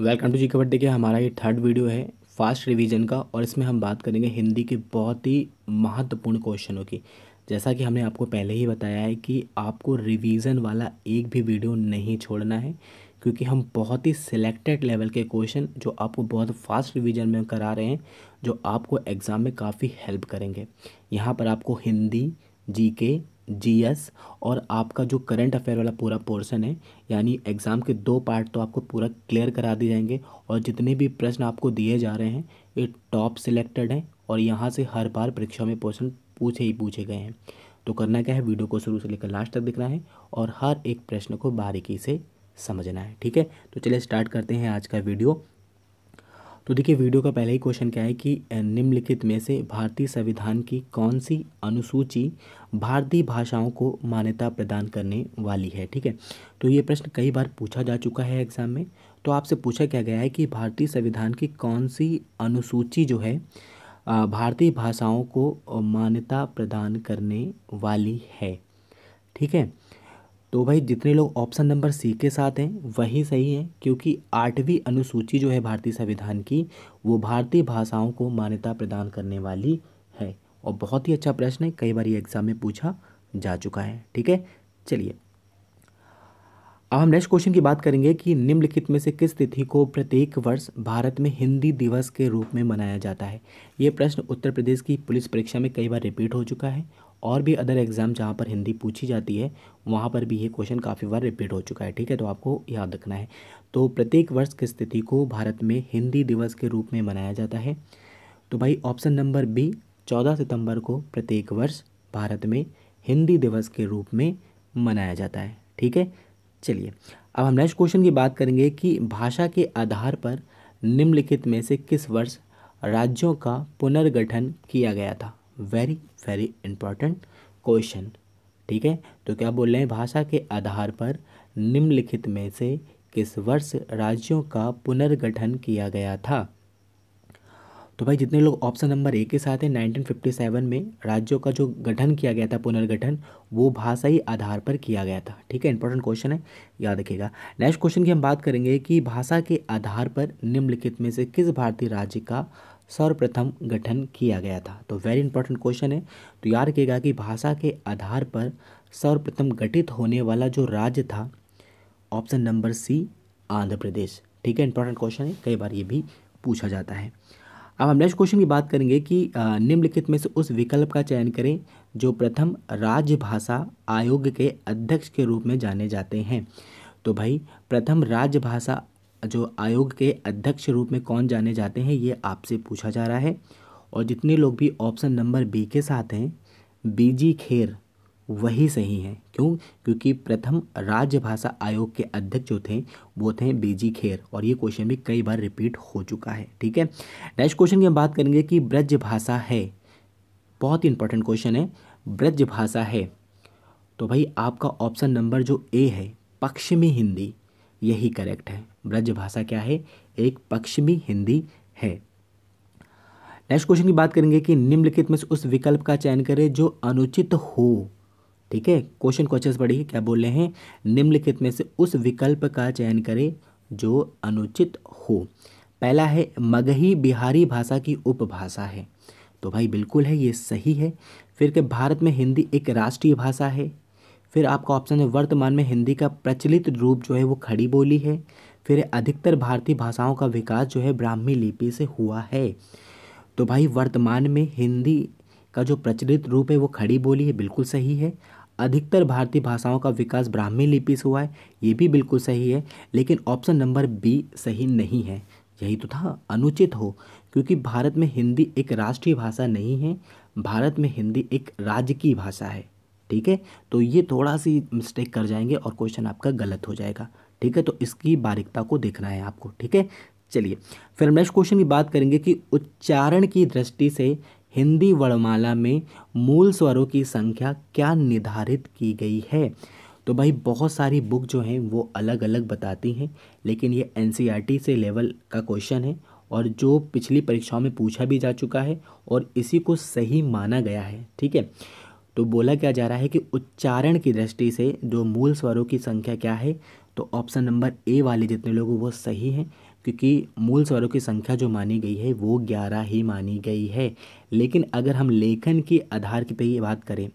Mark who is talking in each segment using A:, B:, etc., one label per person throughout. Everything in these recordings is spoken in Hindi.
A: वेलकम टू जी कबड्डी देखिए हमारा ये थर्ड वीडियो है फास्ट रिवीजन का और इसमें हम बात करेंगे हिंदी के बहुत ही महत्वपूर्ण क्वेश्चनों की जैसा कि हमने आपको पहले ही बताया है कि आपको रिवीजन वाला एक भी वीडियो नहीं छोड़ना है क्योंकि हम बहुत ही सिलेक्टेड लेवल के क्वेश्चन जो आपको बहुत फास्ट रिवीजन में करा रहे हैं जो आपको एग्ज़ाम में काफ़ी हेल्प करेंगे यहाँ पर आपको हिंदी जी जीएस और आपका जो करंट अफेयर वाला पूरा पोर्शन है यानी एग्ज़ाम के दो पार्ट तो आपको पूरा क्लियर करा दिए जाएंगे और जितने भी प्रश्न आपको दिए जा रहे हैं ये टॉप सिलेक्टेड हैं और यहाँ से हर बार परीक्षा में पोर्शन पूछे ही पूछे गए हैं तो करना क्या है वीडियो को शुरू से लेकर लास्ट तक देखना है और हर एक प्रश्न को बारीकी से समझना है ठीक है तो चलिए स्टार्ट करते हैं आज का वीडियो तो देखिए वीडियो का पहला ही क्वेश्चन क्या है कि निम्नलिखित में से भारतीय संविधान की कौन सी अनुसूची भारतीय भाषाओं को मान्यता प्रदान करने वाली है ठीक है तो ये प्रश्न कई बार पूछा जा चुका है एग्ज़ाम में तो आपसे पूछा क्या गया है कि भारतीय संविधान की कौन सी अनुसूची जो है भारतीय भाषाओं को मान्यता प्रदान करने वाली है ठीक है तो भाई जितने लोग ऑप्शन नंबर सी के साथ हैं वही सही हैं क्योंकि आठवीं अनुसूची जो है भारतीय संविधान की वो भारतीय भाषाओं को मान्यता प्रदान करने वाली है और बहुत ही अच्छा प्रश्न है कई बार ये एग्ज़ाम में पूछा जा चुका है ठीक है चलिए अब हम नेक्स्ट क्वेश्चन की बात करेंगे कि निम्नलिखित में से किस तिथि को प्रत्येक वर्ष भारत में हिंदी दिवस के रूप में मनाया जाता है ये प्रश्न उत्तर प्रदेश की पुलिस परीक्षा में कई बार रिपीट हो चुका है और भी अदर एग्ज़ाम जहाँ पर हिंदी पूछी जाती है वहाँ पर भी ये क्वेश्चन काफ़ी बार रिपीट हो चुका है ठीक है तो आपको याद रखना है तो प्रत्येक वर्ष की तिथि को भारत में हिंदी दिवस के रूप में मनाया जाता है तो भाई ऑप्शन नंबर बी चौदह सितंबर को प्रत्येक वर्ष भारत में हिंदी दिवस के रूप में मनाया जाता है ठीक है चलिए अब हम नेक्स्ट क्वेश्चन की बात करेंगे कि भाषा के आधार पर निम्नलिखित में से किस वर्ष राज्यों का पुनर्गठन किया गया था वेरी वेरी इंपॉर्टेंट क्वेश्चन ठीक है तो क्या बोल रहे हैं भाषा के आधार पर निम्नलिखित में से किस वर्ष राज्यों का पुनर्गठन किया गया था तो भाई जितने लोग ऑप्शन नंबर ए के साथ हैं सेवन में राज्यों का जो गठन किया गया था पुनर्गठन वो भाषा ही आधार पर किया गया था ठीक है इंपॉर्टेंट क्वेश्चन है याद रखिएगा नेक्स्ट क्वेश्चन की हम बात करेंगे कि भाषा के आधार पर निम्नलिखित में से किस भारतीय राज्य का सर्वप्रथम गठन किया गया था तो वेरी इंपॉर्टेंट क्वेश्चन है तो याद रखिएगा कि भाषा के आधार पर सर्वप्रथम गठित होने वाला जो राज्य था option number C Andhra Pradesh ठीक है इंपॉर्टेंट क्वेश्चन है कई बार ये भी पूछा जाता है अब हम नेक्स्ट क्वेश्चन की बात करेंगे कि निम्नलिखित में से उस विकल्प का चयन करें जो प्रथम राज्य भाषा आयोग के अध्यक्ष के रूप में जाने जाते हैं तो भाई प्रथम राज्य भाषा जो आयोग के अध्यक्ष रूप में कौन जाने जाते हैं ये आपसे पूछा जा रहा है और जितने लोग भी ऑप्शन नंबर बी के साथ हैं बीजी खेर वही सही हैं क्यों क्योंकि प्रथम राज्य भाषा आयोग के अध्यक्ष जो थे वो थे बीजी खेर और ये क्वेश्चन भी कई बार रिपीट हो चुका है ठीक है नेक्स्ट क्वेश्चन की हम बात करेंगे कि ब्रज भाषा है बहुत ही इंपॉर्टेंट क्वेश्चन है ब्रज भाषा है तो भाई आपका ऑप्शन नंबर जो ए है पश्चिमी हिंदी यही करेक्ट है ब्रज भाषा क्या है एक पश्चिमी हिंदी है नेक्स्ट क्वेश्चन की बात करेंगे कि निम्नलिखित में से उस विकल्प का चयन करें जो अनुचित हो ठीक है क्वेश्चन क्वेश्चन पढ़िए क्या बोल रहे हैं निम्नलिखित में से उस विकल्प का चयन करें जो अनुचित हो पहला है मगही बिहारी भाषा की उपभाषा है तो भाई बिल्कुल है ये सही है फिर के भारत में हिंदी एक राष्ट्रीय भाषा है फिर आपका ऑप्शन है वर्तमान में हिंदी का प्रचलित रूप जो है वो खड़ी बोली है फिर अधिकतर भारतीय भाषाओं का विकास जो है ब्राह्मी लिपि से हुआ है तो भाई वर्तमान में हिंदी का जो प्रचलित रूप है वो खड़ी बोली है बिल्कुल सही है अधिकतर भारतीय भाषाओं का विकास ब्राह्मी लिपि से हुआ है ये भी बिल्कुल सही है लेकिन ऑप्शन नंबर बी सही नहीं है यही तो था अनुचित हो क्योंकि भारत में हिंदी एक राष्ट्रीय भाषा नहीं है भारत में हिंदी एक राज्य की भाषा है ठीक है तो ये थोड़ा सी मिस्टेक कर जाएंगे और क्वेश्चन आपका गलत हो जाएगा ठीक है तो इसकी बारीकता को देखना है आपको ठीक है चलिए फिर नेक्स्ट क्वेश्चन की बात करेंगे कि उच्चारण की दृष्टि से हिंदी वर्णमाला में मूल स्वरों की संख्या क्या निर्धारित की गई है तो भाई बहुत सारी बुक जो हैं वो अलग अलग बताती हैं लेकिन ये एन e से लेवल का क्वेश्चन है और जो पिछली परीक्षाओं में पूछा भी जा चुका है और इसी को सही माना गया है ठीक है तो बोला क्या जा रहा है कि उच्चारण की दृष्टि से जो मूल स्वरों की संख्या क्या है तो ऑप्शन नंबर ए वाले जितने लोग वो सही हैं क्योंकि मूल स्वरों की संख्या जो मानी गई है वो ग्यारह ही मानी गई है लेकिन अगर हम लेखन के आधार की पे बात करें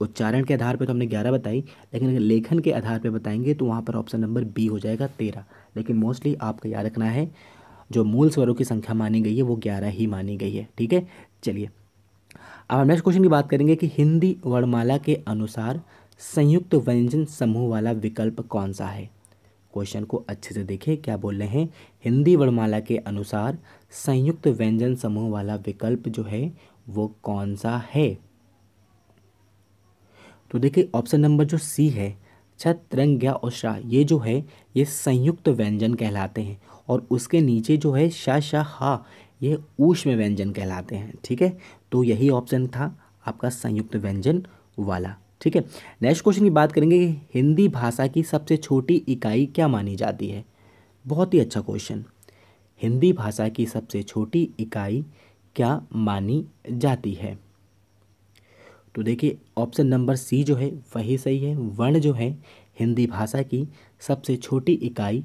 A: उच्चारण के आधार पर तो हमने ग्यारह बताई लेकिन अगर लेखन के आधार पर बताएंगे तो वहाँ पर ऑप्शन नंबर बी हो जाएगा तेरह लेकिन मोस्टली आपको याद रखना है जो मूल स्वरों की संख्या मानी गई है वो ग्यारह ही मानी गई है ठीक है चलिए अब हम नेक्स्ट क्वेश्चन की बात करेंगे कि हिंदी वर्णमाला के अनुसार संयुक्त व्यंजन समूह वाला विकल्प कौन सा है क्वेश्चन को अच्छे से देखें क्या बोल रहे हैं हिंदी वर्णमाला के अनुसार संयुक्त व्यंजन समूह वाला विकल्प जो है वो कौन सा है तो देखिए ऑप्शन नंबर जो सी है छत्रंग या और शाह ये जो है ये संयुक्त व्यंजन कहलाते हैं और उसके नीचे जो है शाह शाह हा ये ऊष्म व्यंजन कहलाते हैं ठीक है तो यही ऑप्शन था आपका संयुक्त व्यंजन वाला ठीक है नेक्स्ट क्वेश्चन की बात करेंगे कि हिंदी भाषा की सबसे छोटी इकाई क्या मानी जाती है बहुत ही अच्छा क्वेश्चन हिंदी भाषा की सबसे छोटी इकाई क्या मानी जाती है तो देखिए ऑप्शन नंबर सी जो है वही सही है वर्ण जो है हिंदी भाषा की सबसे छोटी इकाई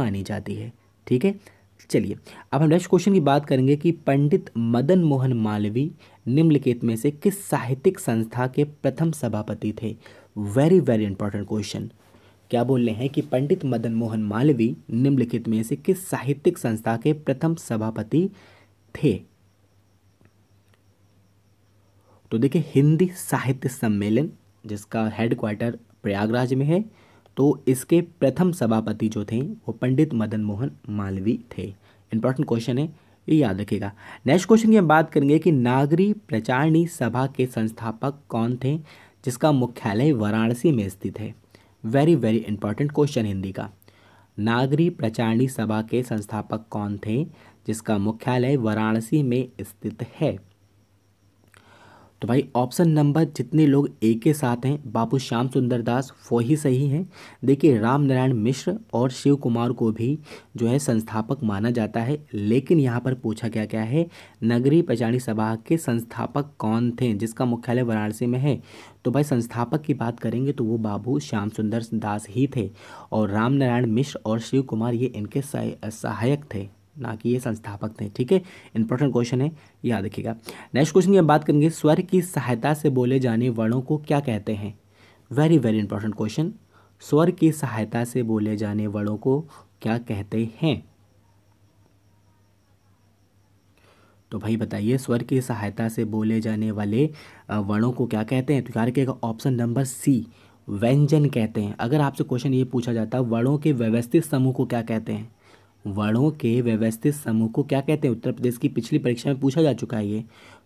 A: मानी जाती है ठीक है चलिए अब हम नेक्स्ट क्वेश्चन की बात करेंगे कि पंडित मदन मोहन मालवी निम्नलिखित में से किस साहित्यिक संस्था के प्रथम सभापति थे वेरी वेरी इंपॉर्टेंट क्वेश्चन क्या बोल रहे हैं कि पंडित मदन मोहन मालवी निम्नलिखित में से किस साहित्यिक संस्था के प्रथम सभापति थे तो देखिए हिंदी साहित्य सम्मेलन जिसका हेडक्वार्टर प्रयागराज में है तो इसके प्रथम सभापति जो थे वो पंडित मदन मोहन मालवीय थे इंपॉर्टेंट क्वेश्चन है ये याद रखेगा नेक्स्ट क्वेश्चन की हम बात करेंगे कि नागरी प्रचारणी सभा के संस्थापक कौन थे जिसका मुख्यालय वाराणसी में स्थित है very very important question Hindi का नागरी प्रचारणी सभा के संस्थापक कौन थे जिसका मुख्यालय वाराणसी में स्थित है तो भाई ऑप्शन नंबर जितने लोग ए के साथ हैं बाबू श्याम सुंदर दास वो ही सही हैं देखिए राम नारायण मिश्र और शिव कुमार को भी जो है संस्थापक माना जाता है लेकिन यहाँ पर पूछा क्या क्या है नगरीय पचाणी सभा के संस्थापक कौन थे जिसका मुख्यालय वाराणसी में है तो भाई संस्थापक की बात करेंगे तो वो बाबू श्याम सुंदर दास ही थे और राम नारायण मिश्र और शिव कुमार ये इनके सहायक थे ना कि ये संस्थापक थे ठीक है इंपॉर्टेंट क्वेश्चन है याद रखिएगा नेक्स्ट क्वेश्चन की हम बात करेंगे स्वर की सहायता से बोले जाने वर्णों को क्या कहते हैं वेरी वेरी इंपॉर्टेंट क्वेश्चन स्वर की सहायता से बोले जाने वर्णों को क्या कहते हैं तो भाई बताइए स्वर की सहायता से बोले जाने वाले वर्णों को क्या कहते हैं तो यार कहेगा ऑप्शन नंबर सी व्यंजन कहते हैं अगर आपसे क्वेश्चन ये पूछा जाता है वर्णों के व्यवस्थित समूह को क्या कहते हैं वर्णों के व्यवस्थित समूह को क्या कहते हैं उत्तर प्रदेश की पिछली परीक्षा में पूछा जा चुका है ये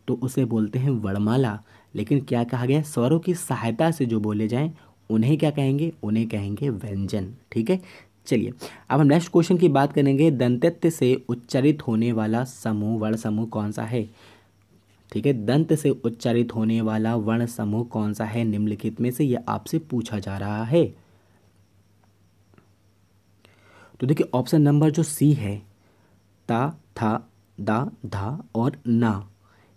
A: तो उसे बोलते हैं वर्णमाला लेकिन क्या कहा गया स्वरों की सहायता से जो बोले जाएं उन्हें क्या कहेंगे उन्हें कहेंगे व्यंजन ठीक है चलिए अब हम नेक्स्ट क्वेश्चन की बात करेंगे दंतत्य से उच्चारित होने वाला समूह वर्ण समूह कौन सा है ठीक है दंत से उच्चारित होने वाला वर्ण समूह कौन सा है निम्नलिखित में से यह आपसे पूछा जा रहा है तो देखिए ऑप्शन नंबर जो सी है ता था दा धा और ना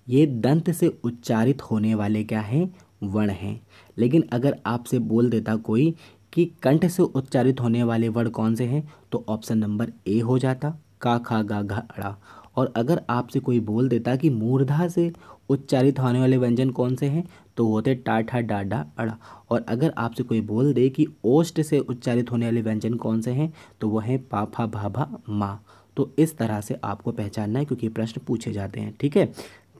A: ये दंत से उच्चारित होने वाले क्या हैं वर्ण हैं लेकिन अगर आपसे बोल देता कोई कि कंठ से उच्चारित होने वाले वर्ण कौन से हैं तो ऑप्शन नंबर ए हो जाता का खा गा घा अड़ा और अगर आपसे कोई बोल देता कि मूर्धा से उच्चारित होने वाले व्यंजन कौन से हैं तो वो होते टाठा डाडा अड़ा और अगर आपसे कोई बोल दे कि ओष्ट से उच्चारित होने वाले व्यंजन कौन से हैं तो वह हैं पाफा भाभा माँ तो इस तरह से आपको पहचानना है क्योंकि प्रश्न पूछे जाते हैं ठीक है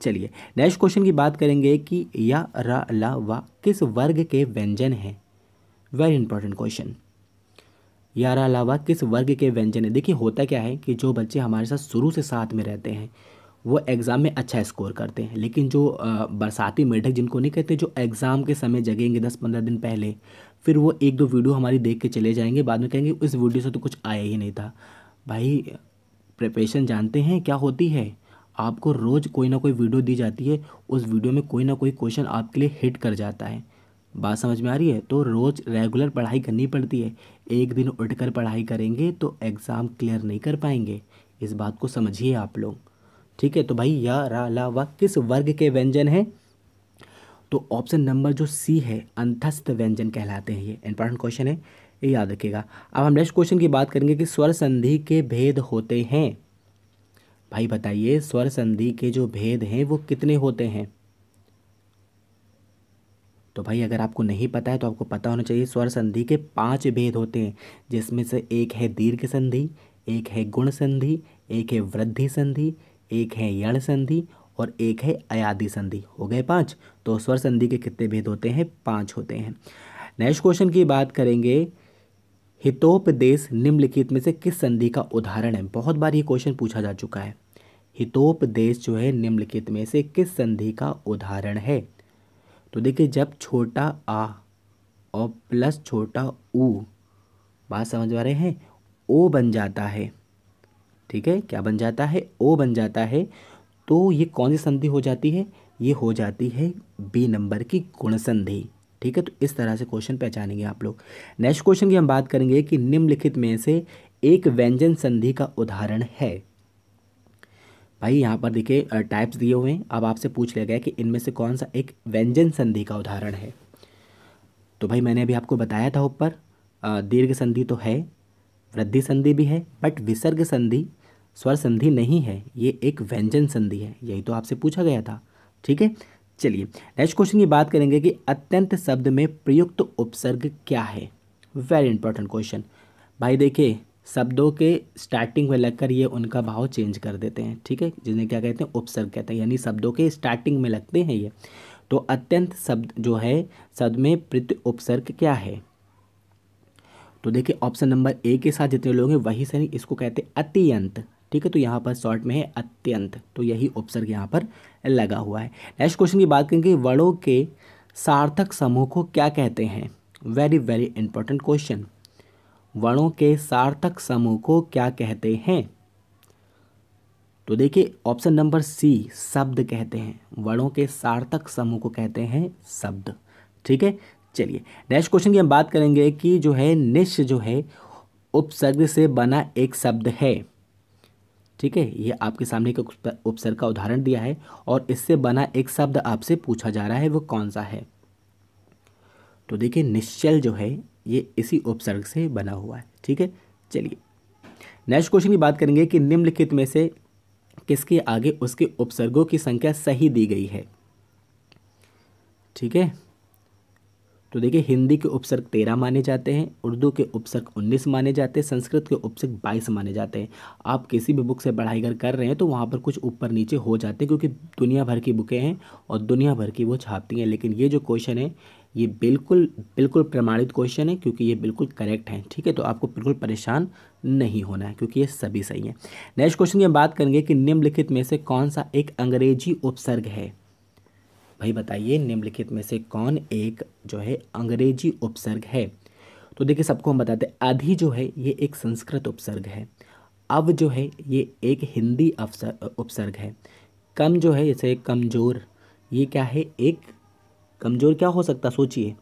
A: चलिए नेक्स्ट क्वेश्चन की बात करेंगे कि या रा ला वा किस वर्ग के व्यंजन हैं वेरी इंपॉर्टेंट क्वेश्चन यारा अलावा किस वर्ग के व्यंजन है देखिए होता क्या है कि जो बच्चे हमारे साथ शुरू से साथ में रहते हैं वो एग्ज़ाम में अच्छा स्कोर करते हैं लेकिन जो बरसाती मेढक जिनको नहीं कहते जो एग्ज़ाम के समय जगेंगे दस पंद्रह दिन पहले फिर वो एक दो वीडियो हमारी देख के चले जाएंगे बाद में कहेंगे इस वीडियो से तो कुछ आया ही नहीं था भाई प्रिपरेशन जानते हैं क्या होती है आपको रोज़ कोई ना कोई वीडियो दी जाती है उस वीडियो में कोई ना कोई क्वेश्चन आपके लिए हिट कर जाता है बात समझ में आ रही है तो रोज़ रेगुलर पढ़ाई करनी पड़ती है एक दिन उठकर पढ़ाई करेंगे तो एग्ज़ाम क्लियर नहीं कर पाएंगे इस बात को समझिए आप लोग ठीक है तो भाई या रा ला वा किस वर्ग के व्यंजन हैं तो ऑप्शन नंबर जो सी है अंतस्थ व्यंजन कहलाते हैं ये इंपॉर्टेंट क्वेश्चन है ये याद रखिएगा अब हम नेक्स्ट क्वेश्चन की बात करेंगे कि स्वर संधि के भेद होते हैं भाई बताइए स्वर संधि के जो भेद हैं वो कितने होते हैं तो भाई अगर आपको नहीं पता है तो आपको पता होना चाहिए स्वर संधि के पांच भेद होते हैं जिसमें से एक है दीर्घ संधि एक है गुण संधि एक है वृद्धि संधि एक है यण संधि और एक है अयादि संधि हो गए पाँच तो स्वर संधि के कितने भेद होते हैं पाँच होते हैं नेक्स्ट क्वेश्चन की बात करेंगे हितोपदेश निम्नलिखित में से किस संधि का उदाहरण है बहुत बार ये क्वेश्चन पूछा जा चुका है हितोपदेश जो है निम्नलिखित में से किस संधि का उदाहरण है तो देखिए जब छोटा आ और प्लस छोटा ऊ बात समझ पा रहे हैं ओ बन जाता है ठीक है क्या बन जाता है ओ बन जाता है तो ये कौन सी संधि हो जाती है ये हो जाती है बी नंबर की गुण संधि ठीक है तो इस तरह से क्वेश्चन पहचानेंगे आप लोग नेक्स्ट क्वेश्चन की हम बात करेंगे कि निम्नलिखित में से एक व्यंजन संधि का उदाहरण है भाई यहाँ पर देखिए टाइप्स दिए हुए हैं अब आपसे पूछ लिया गया कि इनमें से कौन सा एक व्यंजन संधि का उदाहरण है तो भाई मैंने अभी आपको बताया था ऊपर दीर्घ संधि तो है वृद्धि संधि भी है बट विसर्ग संधि स्वर संधि नहीं है ये एक व्यंजन संधि है यही तो आपसे पूछा गया था ठीक है चलिए नेक्स्ट क्वेश्चन की बात करेंगे कि अत्यंत शब्द में प्रयुक्त उपसर्ग क्या है वेरी इंपॉर्टेंट क्वेश्चन भाई देखिए शब्दों के स्टार्टिंग में लगकर ये उनका भाव चेंज कर देते हैं ठीक है जिन्हें क्या कहते हैं उपसर्ग कहते हैं यानी शब्दों के स्टार्टिंग में लगते हैं ये तो अत्यंत शब्द जो है शब्द में प्रति उपसर्ग क्या है तो देखिए ऑप्शन नंबर ए के साथ जितने लोग हैं वही सही इसको कहते हैं अत्यंत ठीक है तो यहाँ पर शॉर्ट में है अत्यंत तो यही ऑप्शन यहाँ पर लगा हुआ है नेक्स्ट क्वेश्चन की बात करेंगे वर्णों के सार्थक समूह को क्या कहते हैं वेरी वेरी इंपॉर्टेंट क्वेश्चन वर्णों के सार्थक समूह को क्या कहते हैं तो देखिए ऑप्शन नंबर सी शब्द कहते हैं वर्णों के सार्थक समूह को कहते हैं शब्द ठीक है चलिए नेक्स्ट क्वेश्चन की हम बात करेंगे कि जो है निश्च जो है उपसर्ग से बना एक शब्द है ठीक है ये आपके सामने एक उपसर्ग का उदाहरण दिया है और इससे बना एक शब्द आपसे पूछा जा रहा है वो कौन सा है तो देखिए निश्चल जो है ये इसी उपसर्ग से बना हुआ है ठीक है चलिए नेक्स्ट क्वेश्चन की बात करेंगे कि निम्नलिखित में से किसके आगे उसके उपसर्गों की संख्या सही दी गई है ठीक है तो देखिए हिंदी के उपसर्ग तेरह माने जाते हैं उर्दू के उपसर्ग उन्नीस माने जाते हैं संस्कृत के उपसर्ग बाईस माने जाते हैं आप किसी भी बुक से पढ़ाई अगर कर रहे हैं तो वहाँ पर कुछ ऊपर नीचे हो जाते हैं क्योंकि दुनिया भर की बुकें हैं और दुनिया भर की वो छापती हैं लेकिन ये जो क्वेश्चन है ये बिल्कुल बिल्कुल प्रमाणित क्वेश्चन है क्योंकि ये बिल्कुल करेक्ट हैं ठीक है तो आपको बिल्कुल परेशान नहीं होना है क्योंकि ये सभी सही है नेक्स्ट क्वेश्चन की हम बात करेंगे कि निम्नलिखित में से कौन सा एक अंग्रेजी उपसर्ग है भाई बताइए निम्नलिखित में से कौन एक जो है अंग्रेजी उपसर्ग है तो देखिए सबको हम बताते हैं अधि जो है ये एक संस्कृत उपसर्ग है अब जो है ये एक हिंदी अफसर उपसर्ग है कम जो है जैसे कमज़ोर ये क्या है एक कमज़ोर क्या हो सकता सोचिए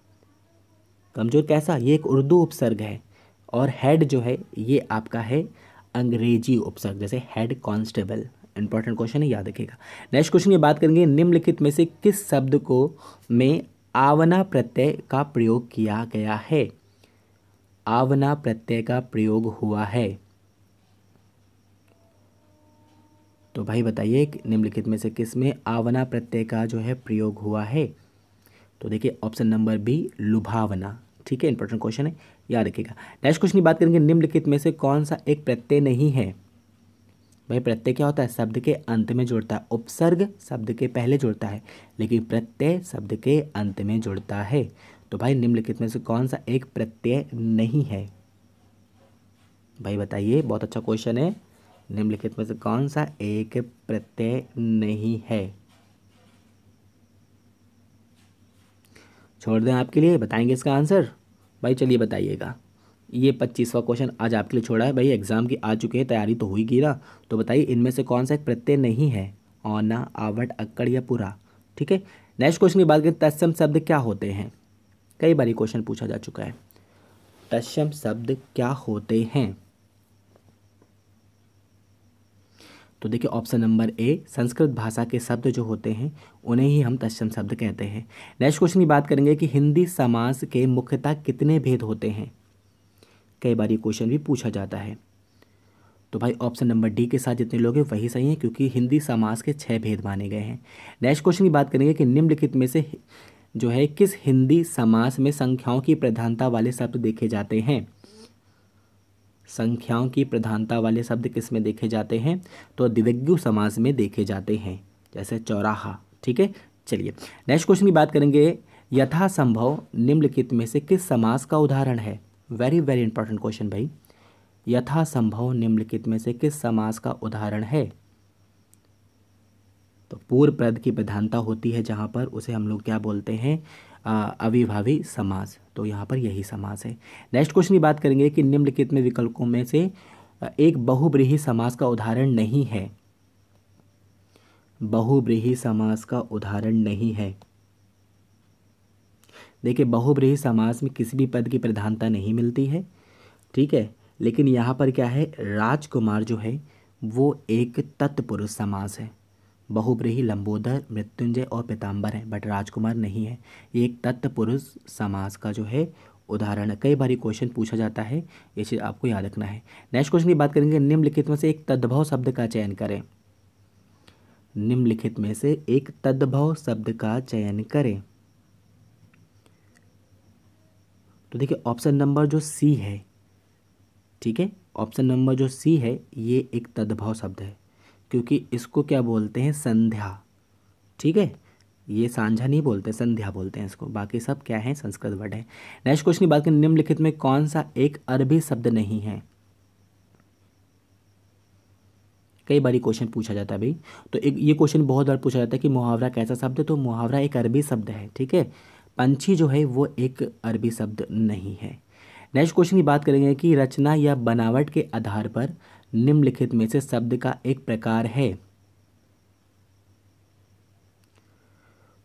A: कमज़ोर कैसा ये एक उर्दू उपसर्ग है और हेड जो है ये आपका है अंग्रेजी उपसर्ग जैसे हेड कांस्टेबल इंपॉर्टेंट क्वेश्चन है याद रखिएगा नेक्स्ट क्वेश्चन की बात करेंगे निम्नलिखित में से किस शब्द को में आवना प्रत्यय का प्रयोग किया गया है आवना प्रत्यय का प्रयोग हुआ है तो भाई बताइए निम्नलिखित में से किस में आवना प्रत्यय का जो है प्रयोग हुआ है तो देखिए ऑप्शन नंबर बी लुभावना ठीक है इंपॉर्टेंट क्वेश्चन है याद रखिएगा नेक्स्ट क्वेश्चन की बात करेंगे निम्नलिखित में से कौन सा एक प्रत्यय नहीं है भाई प्रत्यय क्या होता है शब्द के अंत में जुड़ता है उपसर्ग शब्द के पहले जुड़ता है लेकिन प्रत्यय शब्द के अंत में जुड़ता है तो भाई निम्नलिखित में से कौन सा एक प्रत्यय नहीं है भाई बताइए बहुत अच्छा क्वेश्चन है निम्नलिखित में से कौन सा एक प्रत्यय नहीं है छोड़ दें आपके लिए बताएंगे इसका आंसर भाई चलिए बताइएगा ये पच्चीसवा क्वेश्चन आज आपके लिए छोड़ा है भाई एग्ज़ाम की आ चुके हैं तैयारी तो हुई गई ना तो बताइए इनमें से कौन सा एक प्रत्यय नहीं है औना आवट अक्कड़ या पुरा ठीक है नेक्स्ट क्वेश्चन की बात करें तत्सम शब्द क्या होते हैं कई बार क्वेश्चन पूछा जा चुका है तत्सम शब्द क्या होते हैं तो देखिए ऑप्शन नंबर ए संस्कृत भाषा के शब्द जो होते हैं उन्हें ही हम तत्सम शब्द कहते हैं नेक्स्ट क्वेश्चन की बात करेंगे कि हिंदी समाज के मुख्यतः कितने भेद होते हैं कई बार ये क्वेश्चन भी पूछा जाता है तो भाई ऑप्शन नंबर डी के साथ जितने लोग हैं वही सही हैं क्योंकि हिंदी समाज के छः भेद माने गए हैं नेक्स्ट क्वेश्चन की बात करेंगे कि निम्नलिखित में से जो है किस हिंदी समाज में संख्याओं की प्रधानता वाले शब्द देखे जाते हैं संख्याओं की प्रधानता वाले शब्द किस में देखे जाते हैं तो दिव्यज्ञ समाज में देखे जाते हैं जैसे चौराहा ठीक है चलिए नेक्स्ट क्वेश्चन की बात करेंगे यथासंभव निम्नलिखित में से किस समाज का उदाहरण है वेरी वेरी इंपॉर्टेंट क्वेश्चन भाई यथासंभव निम्नलिखित में से किस समास का उदाहरण है तो पूर्व पद की प्रधानता होती है जहाँ पर उसे हम लोग क्या बोलते हैं अविभावी समास तो यहाँ पर यही समास है नेक्स्ट क्वेश्चन की बात करेंगे कि निम्नलिखित में विकल्पों में से एक बहुब्रीही समास का उदाहरण नहीं है बहुब्रीही समास का उदाहरण नहीं है देखिए बहुब्रीही समाज में किसी भी पद की प्रधानता नहीं मिलती है ठीक है लेकिन यहाँ पर क्या है राजकुमार जो है वो एक तत्पुरुष समास है बहुब्रीही लंबोदर मृत्युंजय और पीताम्बर है बट राजकुमार नहीं है ये एक तत्पुरुष समास का जो है उदाहरण कई बार क्वेश्चन पूछा जाता है ये चीज़ आपको याद रखना है नेक्स्ट क्वेश्चन की बात करेंगे निम्नलिखित में से एक तद्भव शब्द का चयन करें निम्नलिखित में से एक तद्भव शब्द का चयन करें तो देखिए ऑप्शन नंबर जो सी है ठीक है ऑप्शन नंबर जो सी है ये एक तद्भव शब्द है क्योंकि इसको क्या बोलते हैं संध्या ठीक है ये सांझा नहीं बोलते संध्या बोलते हैं इसको बाकी सब क्या है संस्कृत वर्ड है नेक्स्ट क्वेश्चन की बात करें निम्नलिखित में कौन सा एक अरबी शब्द नहीं है कई बार क्वेश्चन पूछा जाता है भाई तो एक ये क्वेश्चन बहुत बार पूछा जाता है कि मुहावरा कैसा शब्द है तो मुहावरा एक अरबी शब्द है ठीक है पंछी जो है वो एक अरबी शब्द नहीं है नेक्स्ट क्वेश्चन की बात करेंगे कि रचना या बनावट के आधार पर निम्नलिखित में से शब्द का एक प्रकार है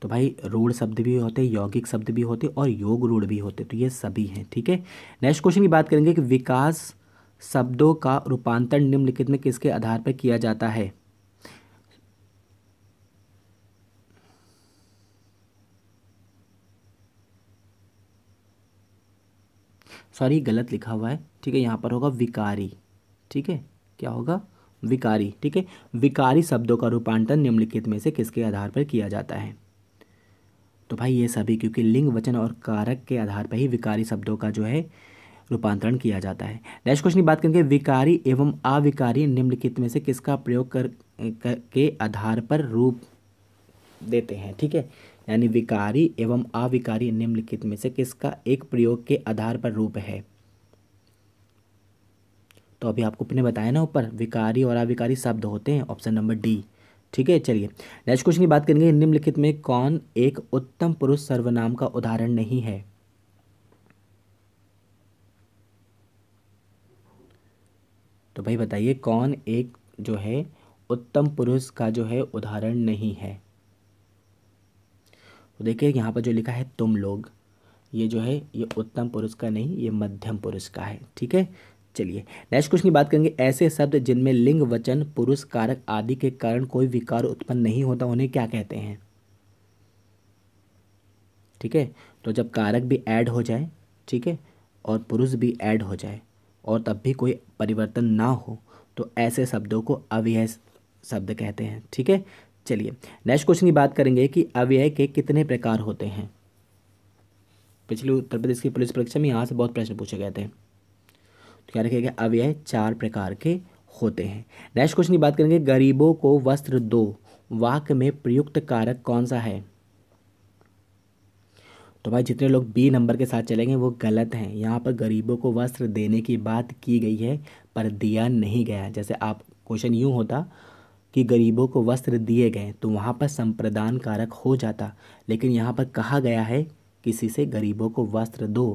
A: तो भाई रूढ़ शब्द भी होते यौगिक शब्द भी होते और योग रूढ़ भी होते तो ये सभी हैं ठीक है नेक्स्ट क्वेश्चन की बात करेंगे कि विकास शब्दों का रूपांतरण निम्नलिखित में किसके आधार पर किया जाता है सॉरी गलत लिखा हुआ है ठीक है यहाँ पर होगा विकारी ठीक है क्या होगा विकारी ठीक है विकारी शब्दों का रूपांतरण निम्नलिखित में से किसके आधार पर किया जाता है तो भाई ये सभी क्योंकि लिंग वचन और कारक के आधार पर ही विकारी शब्दों का जो है रूपांतरण किया जाता है नेक्स्ट क्वेश्चन की बात करेंगे विकारी एवं अविकारी निम्नलिखित में से किसका प्रयोग कर, कर के आधार पर रूप देते हैं ठीक है यानी विकारी एवं अविकारी निम्नलिखित में से किसका एक प्रयोग के आधार पर रूप है तो अभी आपको अपने बताया ना ऊपर विकारी और अविकारी शब्द होते हैं ऑप्शन नंबर डी ठीक है चलिए नेक्स्ट क्वेश्चन की बात करेंगे निम्नलिखित में कौन एक उत्तम पुरुष सर्वनाम का उदाहरण नहीं है तो भाई बताइए कौन एक जो है उत्तम पुरुष का जो है उदाहरण नहीं है तो देखिए यहाँ पर जो लिखा है तुम लोग ये जो है ये उत्तम पुरुष का नहीं ये मध्यम पुरुष का है ठीक है चलिए नेक्स्ट क्वेश्चन की बात करेंगे ऐसे शब्द जिनमें लिंग वचन पुरुष कारक आदि के कारण कोई विकार उत्पन्न नहीं होता उन्हें क्या कहते हैं ठीक है तो जब कारक भी ऐड हो जाए ठीक है और पुरुष भी ऐड हो जाए और तब भी कोई परिवर्तन ना हो तो ऐसे शब्दों को अव्यय शब्द कहते हैं ठीक है चलिए नेक्स्ट क्वेश्चन की बात करेंगे कि अव्यय के कितने प्रकार होते हैं पिछले उत्तर प्रदेश की पुलिस परीक्षा में यहाँ से बहुत प्रश्न पूछे गए थे तो क्या रखिए अव्यय चार प्रकार के होते हैं नेक्स्ट क्वेश्चन की बात करेंगे गरीबों को वस्त्र दो वाक में प्रयुक्त कारक कौन सा है तो भाई जितने लोग बी नंबर के साथ चलेंगे वो गलत हैं यहाँ पर गरीबों को वस्त्र देने की बात की गई है पर दिया नहीं गया जैसे आप क्वेश्चन यूँ होता कि गरीबों को वस्त्र दिए गए तो वहाँ पर संप्रदान कारक हो जाता लेकिन यहाँ पर कहा गया है किसी से गरीबों को वस्त्र दो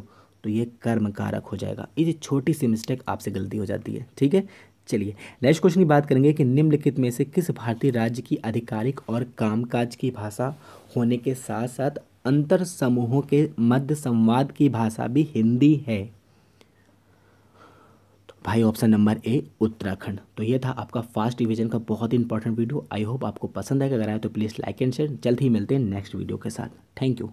A: तो ये कर्म कारक हो जाएगा ये छोटी सी मिस्टेक आपसे गलती हो जाती है ठीक है चलिए नेक्स्ट क्वेश्चन की बात करेंगे कि निम्नलिखित में से किस भारतीय राज्य की आधिकारिक और कामकाज की भाषा होने के साथ साथ अंतर समूहों के मध्य संवाद की भाषा भी हिंदी है भाई ऑप्शन नंबर ए उत्तराखंड तो ये था आपका फास्ट डिवीजन का बहुत ही इंपॉर्टेंट वीडियो आई होप आपको पसंद आएगा अगर आया तो प्लीज़ लाइक एंड शेयर जल्द ही मिलते हैं नेक्स्ट वीडियो के साथ थैंक यू